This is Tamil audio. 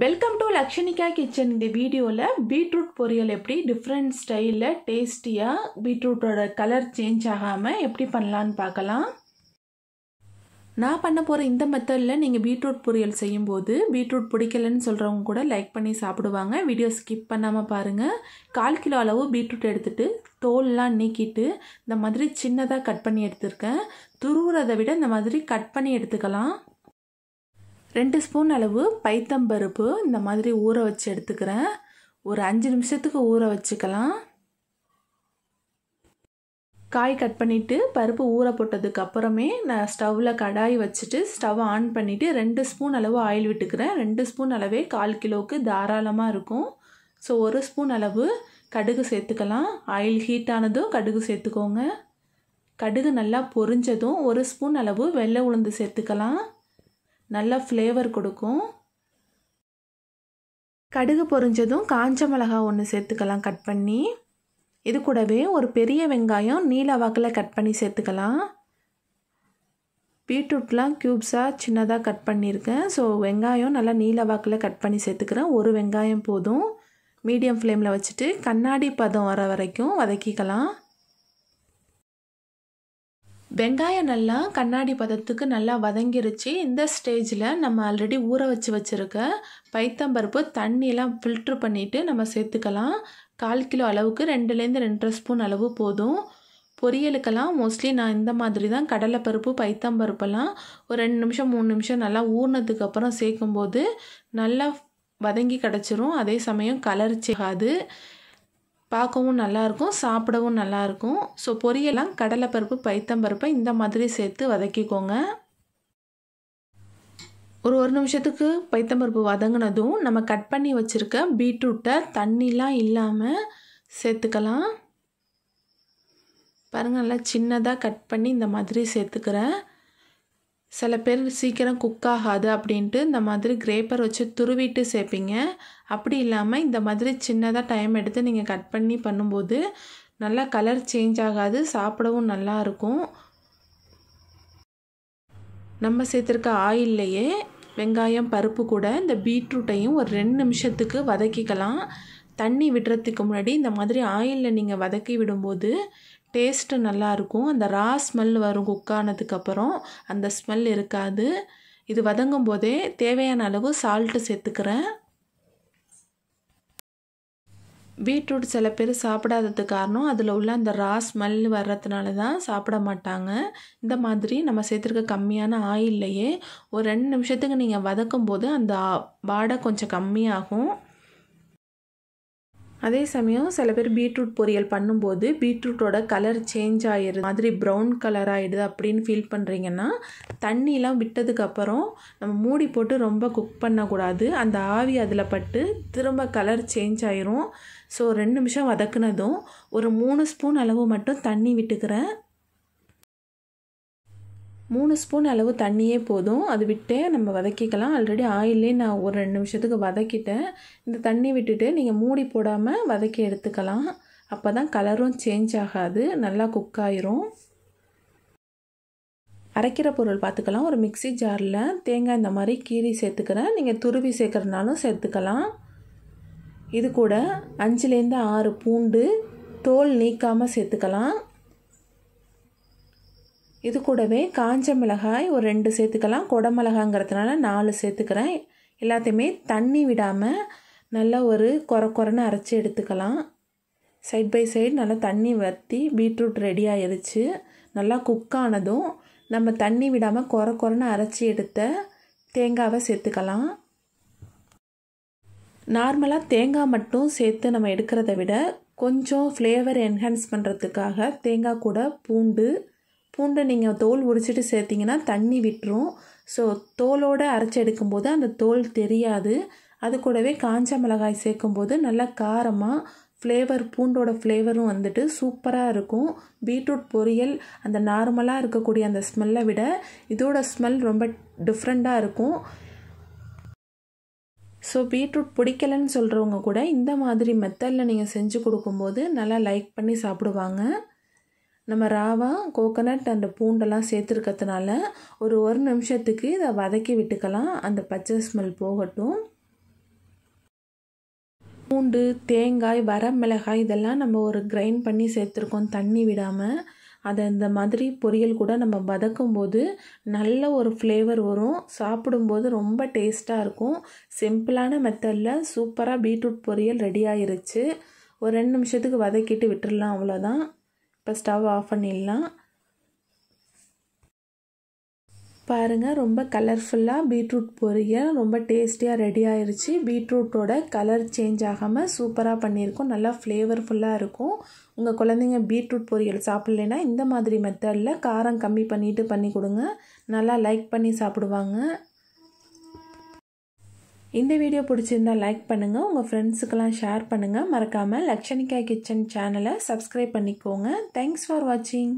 வெல்கம் டு லக்ஷணிகா கிச்சன் இந்த வீடியோவில் பீட்ரூட் பொரியல் எப்படி டிஃப்ரெண்ட் ஸ்டைலில் டேஸ்டியாக பீட்ரூட்டோட கலர் சேஞ்ச் ஆகாமல் எப்படி பண்ணலான்னு பார்க்கலாம் நான் பண்ண போகிற இந்த மெத்தடில் நீங்கள் பீட்ரூட் பொரியல் செய்யும்போது பீட்ரூட் பிடிக்கலன்னு சொல்கிறவங்க கூட லைக் பண்ணி சாப்பிடுவாங்க வீடியோ ஸ்கிப் பண்ணாமல் பாருங்கள் கால் கிலோ அளவு பீட்ரூட் எடுத்துகிட்டு தோல்லாம் நீக்கிட்டு இந்த மாதிரி சின்னதாக கட் பண்ணி எடுத்திருக்கேன் துருவுறதை விட இந்த மாதிரி கட் பண்ணி எடுத்துக்கலாம் ரெண்டு ஸ்பூன் அளவு பைத்தம்பருப்பு இந்த மாதிரி ஊற வச்சு எடுத்துக்கிறேன் ஒரு அஞ்சு நிமிஷத்துக்கு ஊற வச்சுக்கலாம் காய் கட் பண்ணிவிட்டு பருப்பு ஊற போட்டதுக்கு அப்புறமே நான் ஸ்டவ்வில் கடாய் வச்சுட்டு ஸ்டவ் ஆன் பண்ணிவிட்டு ரெண்டு ஸ்பூன் அளவு ஆயில் விட்டுக்கிறேன் ரெண்டு ஸ்பூன் அளவே கால் கிலோவுக்கு தாராளமாக இருக்கும் ஸோ ஒரு ஸ்பூன் அளவு கடுகு சேர்த்துக்கலாம் ஆயில் ஹீட் ஆனதும் கடுகு சேர்த்துக்கோங்க கடுகு நல்லா பொரிஞ்சதும் ஒரு ஸ்பூன் அளவு வெள்ளை உளுந்து சேர்த்துக்கலாம் நல்லா ஃப்ளேவர் கொடுக்கும் கடுகு பொறிஞ்சதும் காஞ்ச மிளகா ஒன்று சேர்த்துக்கலாம் கட் பண்ணி இது கூடவே ஒரு பெரிய வெங்காயம் நீல வாக்கில் கட் பண்ணி சேர்த்துக்கலாம் பீட்ரூட்லாம் க்யூப்ஸாக சின்னதாக கட் பண்ணியிருக்கேன் ஸோ வெங்காயம் நல்லா நீல வாக்கில் கட் பண்ணி சேர்த்துக்கிறேன் ஒரு வெங்காயம் போதும் மீடியம் ஃப்ளேமில் வச்சுட்டு கண்ணாடி பதம் வர வரைக்கும் வதக்கிக்கலாம் வெங்காயம் நல்லா கண்ணாடி பதத்துக்கு நல்லா வதங்கிருச்சு இந்த ஸ்டேஜில் நம்ம ஆல்ரெடி ஊற வச்சு வச்சுருக்க பைத்தம்பருப்பு தண்ணியெலாம் ஃபில்ட்ரு பண்ணிவிட்டு நம்ம சேர்த்துக்கலாம் கால் கிலோ அளவுக்கு ரெண்டுலேருந்து ரெண்டரை ஸ்பூன் அளவு போதும் பொரியலுக்கெல்லாம் மோஸ்ட்லி நான் இந்த மாதிரி தான் கடலைப்பருப்பு பைத்தம்பருப்பெல்லாம் ஒரு ரெண்டு நிமிஷம் மூணு நிமிஷம் நல்லா ஊறினதுக்கப்புறம் சேர்க்கும்போது நல்லா வதங்கி கிடச்சிரும் அதே சமயம் கலர் சேகாது பார்க்கவும் நல்லாயிருக்கும் சாப்பிடவும் நல்லாயிருக்கும் ஸோ பொரியெல்லாம் கடலைப்பருப்பு பைத்தம்பருப்பை இந்த மாதிரி சேர்த்து வதக்கிக்கோங்க ஒரு ஒரு நிமிஷத்துக்கு பைத்தம்பருப்பு வதங்கினதும் நம்ம கட் பண்ணி வச்சுருக்க பீட்ரூட்டை தண்ணிலாம் இல்லாமல் சேர்த்துக்கலாம் பாருங்கள் நல்லா சின்னதாக கட் பண்ணி இந்த மாதிரி சேர்த்துக்கிறேன் சில பேர் சீக்கிரம் குக் ஆகாது அப்படின்ட்டு இந்த மாதிரி கிரேப்பர் வச்சு துருவிட்டு சேர்ப்பீங்க அப்படி இல்லாமல் இந்த மாதிரி சின்னதாக டைம் எடுத்து நீங்கள் கட் பண்ணி பண்ணும்போது நல்லா கலர் சேஞ்ச் ஆகாது சாப்பிடவும் நல்லாயிருக்கும் நம்ம சேர்த்துருக்க ஆயில்லையே வெங்காயம் பருப்பு கூட இந்த பீட்ரூட்டையும் ஒரு ரெண்டு நிமிஷத்துக்கு வதக்கிக்கலாம் தண்ணி விடுறதுக்கு முன்னாடி இந்த மாதிரி ஆயிலில் நீங்கள் வதக்கி விடும்போது டேஸ்ட்டு நல்லாயிருக்கும் அந்த ரா ஸ்மெல் வரும் குக் ஆனதுக்கப்புறம் அந்த ஸ்மெல் இருக்காது இது வதங்கும் போதே தேவையான அளவு சால்ட்டு சேர்த்துக்கிறேன் பீட்ரூட் சில பேர் சாப்பிடாதது காரணம் அதில் உள்ள அந்த ரா ஸ்மெல் வர்றதுனால தான் சாப்பிட மாட்டாங்க இந்த மாதிரி நம்ம சேர்த்துருக்க கம்மியான ஆயில்லையே ஒரு ரெண்டு நிமிஷத்துக்கு நீங்கள் வதக்கும் போது அந்த வாடை கொஞ்சம் கம்மியாகும் அதே சமயம் சில பேர் பீட்ரூட் பொரியல் பண்ணும்போது பீட்ரூட்டோட கலர் சேஞ்ச் ஆகிடுது மாதிரி ப்ரௌன் கலர் ஆகிடுது அப்படின்னு ஃபீல் பண்ணுறீங்கன்னா தண்ணிலாம் விட்டதுக்கப்புறம் நம்ம மூடி போட்டு ரொம்ப குக் பண்ணக்கூடாது அந்த ஆவி அதில் பட்டு திரும்ப கலர் சேஞ்ச் ஆயிரும் ஸோ ரெண்டு நிமிஷம் வதக்குனதும் ஒரு மூணு ஸ்பூன் அளவு மட்டும் தண்ணி விட்டுக்கிறேன் மூணு ஸ்பூன் அளவு தண்ணியே போதும் அது விட்டு நம்ம வதக்கிக்கலாம் ஆல்ரெடி ஆயிலே நான் ஒரு ரெண்டு நிமிஷத்துக்கு வதக்கிட்டேன் இந்த தண்ணி விட்டுட்டு நீங்கள் மூடி போடாமல் வதக்கி எடுத்துக்கலாம் அப்போ தான் கலரும் சேஞ்ச் ஆகாது நல்லா குக் ஆயிரும் அரைக்கிற பொருள் பார்த்துக்கலாம் ஒரு மிக்சி ஜாரில் தேங்காய் இந்த மாதிரி கீரி சேர்த்துக்கிறேன் நீங்கள் துருவி சேர்க்குறதுனாலும் சேர்த்துக்கலாம் இது கூட அஞ்சுலேருந்து ஆறு பூண்டு தோல் நீக்காமல் சேர்த்துக்கலாம் இது கூடவே காஞ்ச மிளகாய் ஒரு ரெண்டு சேர்த்துக்கலாம் கொடமிளகாங்கிறதுனால நாலு சேர்த்துக்கிறேன் எல்லாத்தையுமே தண்ணி விடாமல் நல்லா ஒரு குறை குறைன்னு அரைச்சி எடுத்துக்கலாம் சைட் பை சைடு நல்லா தண்ணி வற்றி பீட்ரூட் ரெடி ஆயிடுச்சு நல்லா குக் ஆனதும் நம்ம தண்ணி விடாமல் குறை குறைன்னு அரைச்சி எடுத்த தேங்காவை சேர்த்துக்கலாம் நார்மலாக தேங்காய் மட்டும் சேர்த்து நம்ம எடுக்கிறத விட கொஞ்சம் ஃப்ளேவர் என்ஹான்ஸ் பண்ணுறதுக்காக தேங்காய் கூட பூண்டு பூண்டை நீங்கள் தோல் உரிச்சிட்டு சேர்த்திங்கன்னா தண்ணி விட்டுரும் ஸோ தோலோடு அரைச்சி எடுக்கும்போது அந்த தோல் தெரியாது அது கூடவே காஞ்ச மிளகாய் சேர்க்கும்போது நல்லா காரமாக ஃப்ளேவர் பூண்டோட ஃப்ளேவரும் வந்துட்டு சூப்பராக இருக்கும் பீட்ரூட் பொரியல் அந்த நார்மலாக இருக்கக்கூடிய அந்த ஸ்மெல்லை விட இதோட ஸ்மெல் ரொம்ப டிஃப்ரெண்ட்டாக இருக்கும் ஸோ பீட்ரூட் பிடிக்கலன்னு சொல்கிறவங்க கூட இந்த மாதிரி மெத்தடில் நீங்கள் செஞ்சு கொடுக்கும்போது நல்லா லைக் பண்ணி சாப்பிடுவாங்க நம்ம ராவா கோகனட் அந்த பூண்டெல்லாம் சேர்த்துருக்கிறதுனால ஒரு ஒரு நிமிஷத்துக்கு இதை வதக்கி விட்டுக்கலாம் அந்த பச்சை ஸ்மெல் போகட்டும் பூண்டு தேங்காய் வரமிளகாய் இதெல்லாம் நம்ம ஒரு கிரைண்ட் பண்ணி சேர்த்துருக்கோம் தண்ணி விடாமல் அதை இந்த மாதிரி பொரியல் கூட நம்ம வதக்கும் போது நல்ல ஒரு ஃப்ளேவர் வரும் சாப்பிடும்போது ரொம்ப டேஸ்ட்டாக இருக்கும் சிம்பிளான மெத்தடில் சூப்பராக பீட்ரூட் பொரியல் ரெடி ஆயிருச்சு ஒரு ரெண்டு நிமிஷத்துக்கு வதக்கிட்டு விட்டுடலாம் அவ்வளோதான் இப்போ ஸ்டவ் ஆஃப் பண்ணிடலாம் பாருங்கள் ரொம்ப கலர்ஃபுல்லாக பீட்ரூட் பொரியல் ரொம்ப டேஸ்டியாக ரெடி ஆயிடுச்சு பீட்ரூட்டோட கலர் சேஞ்ச் ஆகாமல் சூப்பராக பண்ணியிருக்கோம் நல்லா ஃப்ளேவர்ஃபுல்லாக இருக்கும் உங்கள் குழந்தைங்க பீட்ரூட் பொரியல் சாப்பிட்லனா இந்த மாதிரி மெத்தடில் காரம் கம்மி பண்ணிவிட்டு பண்ணி கொடுங்க நல்லா லைக் பண்ணி சாப்பிடுவாங்க இந்த வீடியோ பிடிச்சிருந்தால் லைக் பண்ணுங்கள் உங்கள் ஃப்ரெண்ட்ஸுக்கெல்லாம் ஷேர் பண்ணுங்கள் மறக்காமல் லக்ஷணிகா கிச்சன் சேனலை சப்ஸ்கிரைப் பண்ணிக்கோங்க தேங்க்ஸ் ஃபார் வாட்சிங்